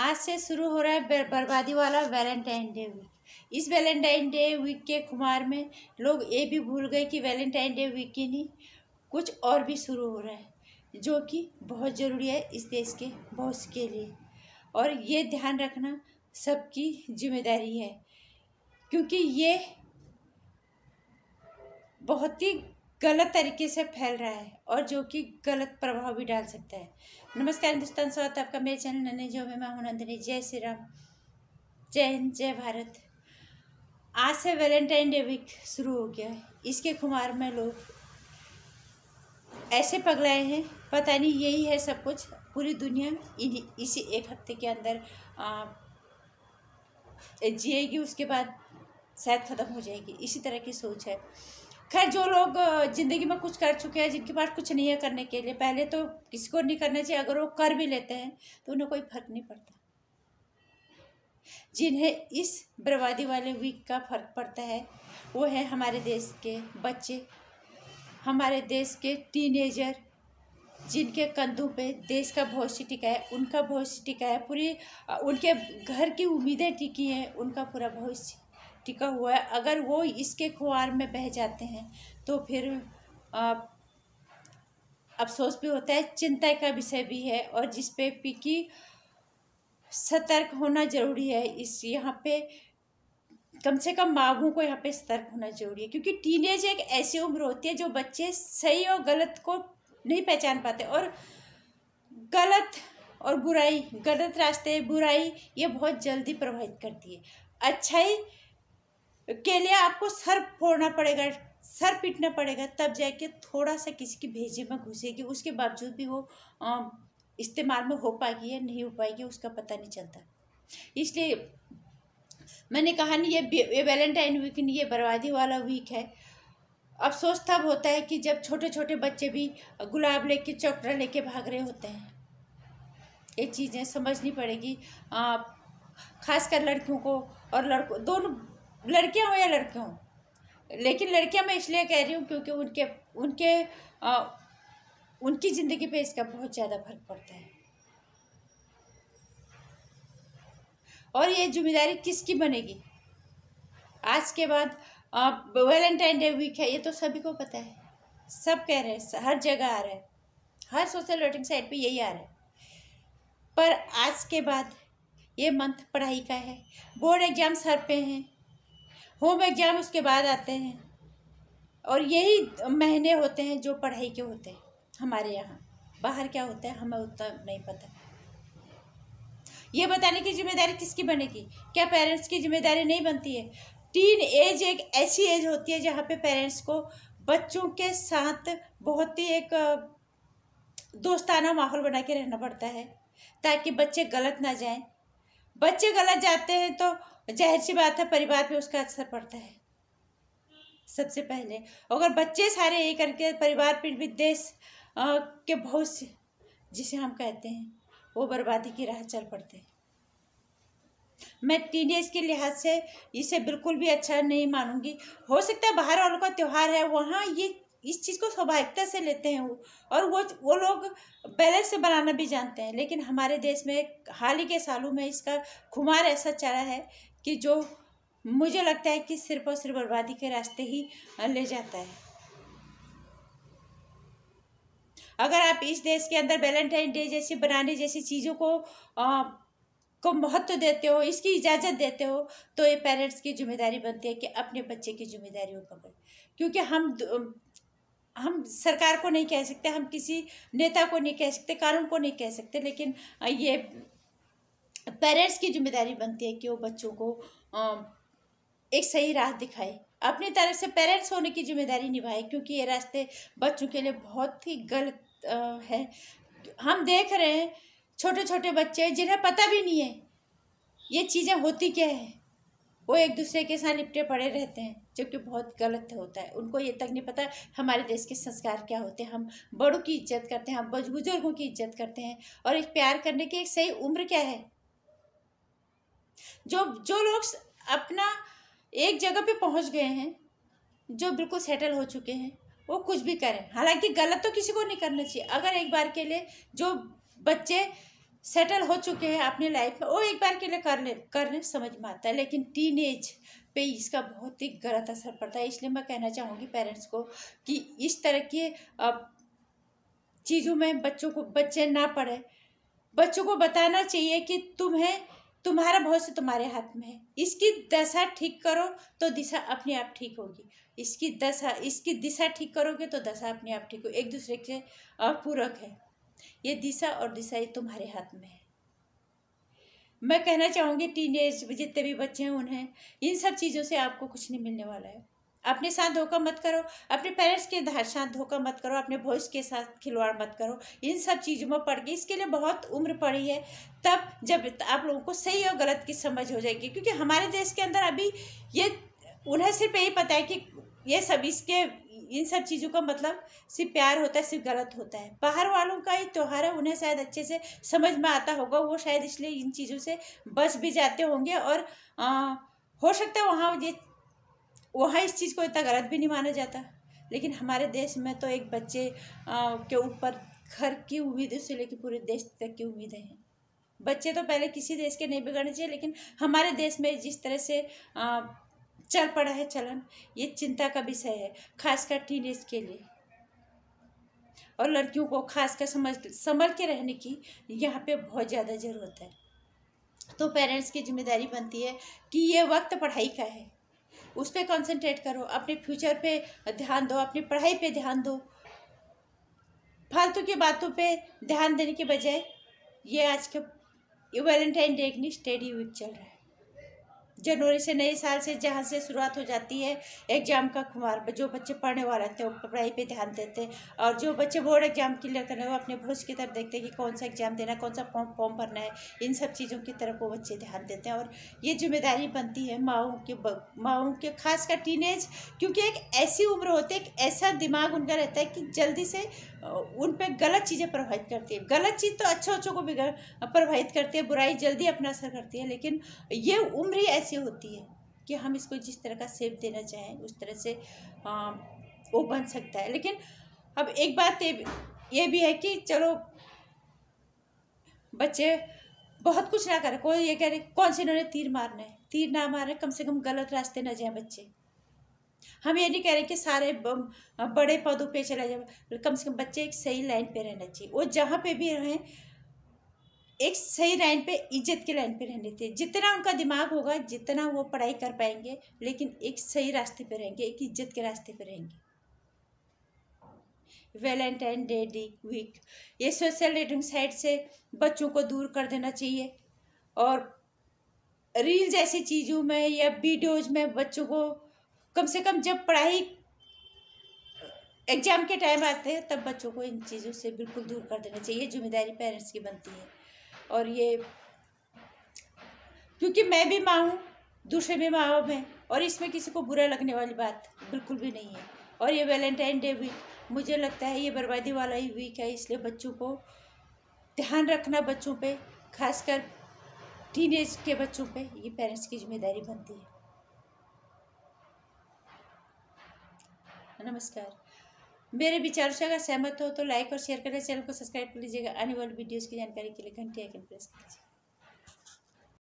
आज से शुरू हो रहा है बर्बादी वाला वैलेंटाइन डे वीक इस वैलेंटाइन डे वीक के खुमार में लोग ये भी भूल गए कि वैलेंटाइन डे वीक ही नहीं कुछ और भी शुरू हो रहा है जो कि बहुत ज़रूरी है इस देश के बॉस के लिए और ये ध्यान रखना सबकी जिम्मेदारी है क्योंकि ये बहुत ही गलत तरीके से फैल रहा है और जो कि गलत प्रभाव भी डाल सकता है नमस्कार हिंदुस्तान स्वागत आपका मेरे चैनल नन्हे जो में मैं हूँ नंदिनी जय श्री राम जय हिंद जय भारत आज से वैलेंटाइन डे वीक शुरू हो गया है इसके खुमार में लोग ऐसे पगलाए हैं पता नहीं यही है सब कुछ पूरी दुनिया इसी एक हफ्ते के अंदर जिएगी उसके बाद शायद ख़त्म हो जाएगी इसी तरह की सोच है खैर जो लोग ज़िंदगी में कुछ कर चुके हैं जिनके पास कुछ नहीं है करने के लिए पहले तो किसी को नहीं करना चाहिए अगर वो कर भी लेते हैं तो उन्हें कोई फर्क नहीं पड़ता जिन्हें इस बर्बादी वाले वीक का फर्क पड़ता है वो है हमारे देश के बच्चे हमारे देश के टीनेजर जिनके कंधों पे देश का भविष्य टिका है उनका भविष्य टिका है पूरी उनके घर की उम्मीदें टिकी हैं उनका पूरा भविष्य टिका हुआ है अगर वो इसके खुआर में बह जाते हैं तो फिर अफसोस भी होता है चिंता का विषय भी है और जिस पे पिकी सतर्क होना ज़रूरी है इस यहाँ पे कम से कम माँ को यहाँ पे सतर्क होना जरूरी है क्योंकि टीनेज एक ऐसी उम्र होती है जो बच्चे सही और गलत को नहीं पहचान पाते और गलत और बुराई गलत रास्ते बुराई ये बहुत जल्दी प्रभावित करती है अच्छाई के लिए आपको सर फोड़ना पड़ेगा सर पीटना पड़ेगा तब जाके थोड़ा सा किसी की भेजे में घुसेगी उसके बावजूद भी वो इस्तेमाल में हो पाएगी या नहीं हो पाएगी उसका पता नहीं चलता इसलिए मैंने कहा नहीं ये ये वैलेंटाइन वीक नहीं ये बर्बादी वाला वीक है अफसोस तब होता है कि जब छोटे छोटे बच्चे भी गुलाब लेके चौकड़ा लेके भाग रहे होते हैं ये चीज़ें समझनी पड़ेगी खासकर लड़कियों को और लड़कों दोनों लड़कियां हो या लड़के हों लेकिन लड़कियां मैं इसलिए कह रही हूँ क्योंकि उनके उनके आ, उनकी ज़िंदगी पे इसका बहुत ज़्यादा फर्क पड़ता है और ये जिम्मेदारी किसकी बनेगी आज के बाद वैलेंटाइन डे वीक है ये तो सभी को पता है सब कह रहे हैं हर जगह आ रहा है हर सोशल वेटिंग साइट पे यही आ रहा है पर आज के बाद ये मंथ पढ़ाई का है बोर्ड एग्ज़ाम्स हर पे हैं होम एग्ज़ाम उसके बाद आते हैं और यही महीने होते हैं जो पढ़ाई के होते हैं हमारे यहाँ बाहर क्या होता है हमें उतना नहीं पता ये बताने की जिम्मेदारी किसकी बनेगी क्या पेरेंट्स की जिम्मेदारी नहीं बनती है टीन एज एक ऐसी एज होती है जहाँ पे पेरेंट्स को बच्चों के साथ बहुत ही एक दोस्ताना माहौल बना के रहना पड़ता है ताकि बच्चे गलत ना जाएं बच्चे गलत जाते हैं तो जाहिर सी बात है परिवार पे उसका असर पड़ता है सबसे पहले अगर बच्चे सारे यही करके परिवार पर देश के बहुत से जिसे हम कहते हैं वो बर्बादी की राह चल पड़ते हैं मैं एज के लिहाज से इसे बिल्कुल भी अच्छा नहीं मानूंगी हो सकता है बाहर वालों का त्यौहार है वहाँ ये इस चीज़ को स्वाभाविकता से लेते हैं वो और वो वो लोग बैलेंस से बनाना भी जानते हैं लेकिन हमारे देश में हाल ही के सालों में इसका खुमार ऐसा चला है कि जो मुझे लगता है कि सिर्फ और सिर्फ बर्बादी के रास्ते ही ले जाता है अगर आप इस देश के अंदर वैलेंटाइन डे जैसी बनाने जैसी चीज़ों को आ, को महत्व देते हो इसकी इजाज़त देते हो तो ये पेरेंट्स की जिम्मेदारी बनती है कि अपने बच्चे की जिम्मेदारियों बढ़े क्योंकि हम हम सरकार को नहीं कह सकते हम किसी नेता को नहीं कह सकते कानून को नहीं कह सकते लेकिन ये पेरेंट्स की जिम्मेदारी बनती है कि वो बच्चों को एक सही राह दिखाए अपनी तरफ से पेरेंट्स होने की जिम्मेदारी निभाए क्योंकि ये रास्ते बच्चों के लिए बहुत ही गलत है हम देख रहे हैं छोटे छोटे बच्चे जिन्हें पता भी नहीं है ये चीज़ें होती क्या है वो एक दूसरे के साथ लिपटे पड़े रहते हैं जो कि बहुत गलत होता है उनको ये तक नहीं पता हमारे देश के संस्कार क्या होते हैं हम बड़ों की इज्जत करते हैं हम बुजुर्गों की इज्जत करते हैं और एक प्यार करने की एक सही उम्र क्या है जो जो लोग अपना एक जगह पे पहुंच गए हैं जो बिल्कुल सेटल हो चुके हैं वो कुछ भी करें हालांकि गलत तो किसी को नहीं करना चाहिए अगर एक बार के लिए जो बच्चे सेटल हो चुके हैं अपनी लाइफ में वो एक बार के लिए कर कर करने समझ में आता है लेकिन टीन पे इसका बहुत ही गलत असर पड़ता है इसलिए मैं कहना चाहूँगी पेरेंट्स को कि इस तरह के चीज़ों में बच्चों को बच्चे ना पढ़े बच्चों को बताना चाहिए कि तुम्हें तुम्हारा भविष्य तुम्हारे हाथ में है इसकी दशा ठीक करो तो दिशा अपने आप ठीक होगी इसकी दशा इसकी दिशा ठीक करोगे तो दशा अपने आप ठीक होगी एक दूसरे के अपूरक है ये दिशा और दिशा ये तुम्हारे हाथ में है मैं कहना चाहूँगी टीन एज जितने भी बच्चे हैं उन्हें इन सब चीज़ों से आपको कुछ नहीं मिलने वाला है अपने साथ धोखा मत करो अपने पेरेंट्स के साथ धोखा मत करो अपने भविष्य के साथ खिलवाड़ मत करो इन सब चीज़ों में पड़ गई इसके लिए बहुत उम्र पड़ी है तब जब आप लोगों को सही और गलत की समझ हो जाएगी क्योंकि हमारे देश के अंदर अभी ये उन्हें सिर्फ यही पता है कि ये सब इसके इन सब चीज़ों का मतलब सिर्फ प्यार होता है सिर्फ गलत होता है बाहर वालों का ही त्यौहार है उन्हें शायद अच्छे से समझ में आता होगा वो शायद इसलिए इन चीज़ों से बच भी जाते होंगे और आ, हो सकता है वहाँ ये वहाँ इस चीज़ को इतना गलत भी नहीं माना जाता लेकिन हमारे देश में तो एक बच्चे आ, के ऊपर घर की उम्मीद से लेकर पूरे देश तक की उम्मीदें हैं बच्चे तो पहले किसी देश के नहीं बिगड़ने चाहिए लेकिन हमारे देश में जिस तरह से आ, चल पड़ा है चलन ये चिंता का विषय है खासकर टीन के लिए और लड़कियों को खासकर समझ संभल के रहने की यहाँ पे बहुत ज़्यादा ज़रूरत है तो पेरेंट्स की जिम्मेदारी बनती है कि ये वक्त पढ़ाई का है उस पर कॉन्सेंट्रेट करो अपने फ्यूचर पे ध्यान दो अपनी पढ़ाई पे ध्यान दो फालतू की बातों पे ध्यान देने के बजाय ये आज के वैलेंटाइन डे के स्टडी वीक चल रहा है जनवरी से नए साल से जहाँ से शुरुआत हो जाती है एग्ज़ाम का खुमार जो बच्चे पढ़ने वाले रहते हैं वो पढ़ाई पे ध्यान देते हैं और जो बच्चे बोर्ड एग्ज़ाम क्लियर कर रहे हो अपने भविष्य की तरफ देखते हैं कि कौन सा एग्ज़ाम देना कौन सा फॉर्म फॉर्म भरना है इन सब चीज़ों की तरफ वो बच्चे ध्यान देते हैं और ये जिम्मेदारी बनती है माओं के माओं के खासकर टीनेज क्योंकि एक ऐसी उम्र होती है एक ऐसा दिमाग उनका रहता है कि जल्दी से उन पर गलत चीज़ें प्रभावित करती है गलत चीज़ तो अच्छे अच्छों को भी प्रभावित करती है बुराई जल्दी अपना असर करती है लेकिन ये उम्र ही ऐसी होती है कि हम इसको जिस तरह का सेव देना चाहें उस तरह से आ, वो बन सकता है लेकिन अब एक बात ये ये भी है कि चलो बच्चे बहुत कुछ ना करें कोई ये कह रहे कौन से इन्होंने तीर मारना है तीर ना मारे कम से कम गलत रास्ते ना जाए बच्चे हम ये नहीं कह रहे कि सारे बड़े पदों पे चला जाए कम से कम बच्चे एक सही लाइन पे रहना चाहिए वो जहाँ पे भी रहें एक सही लाइन पे इज्जत की लाइन पे रहने थे जितना उनका दिमाग होगा जितना वो पढ़ाई कर पाएंगे लेकिन एक सही रास्ते पे रहेंगे एक इज्जत के रास्ते पे रहेंगे वैलेंटाइन डे डी वीक ये सोशल रेटिंग साइट से बच्चों को दूर कर देना चाहिए और रील जैसी चीज़ों में या वीडियोज में बच्चों को कम से कम जब पढ़ाई एग्ज़ाम के टाइम आते हैं तब बच्चों को इन चीज़ों से बिल्कुल दूर कर देना चाहिए जिम्मेदारी पेरेंट्स की बनती है और ये क्योंकि मैं भी माँ हूँ दूसरे भी माँ बाप हैं और इसमें किसी को बुरा लगने वाली बात बिल्कुल भी नहीं है और ये वैलेंटाइन डे वीक मुझे लगता है ये बर्बादी वाला ही वीक है इसलिए बच्चों को ध्यान रखना बच्चों पे खासकर टीनेज के बच्चों पे ये पेरेंट्स की जिम्मेदारी बनती है नमस्कार मेरे विचारों से अगर सहमत हो तो लाइक और शेयर करें चैनल को सब्सक्राइब कर लीजिएगा आने वाली वीडियोज़ की जानकारी के लिए घंटे आइकन प्रेस कीजिए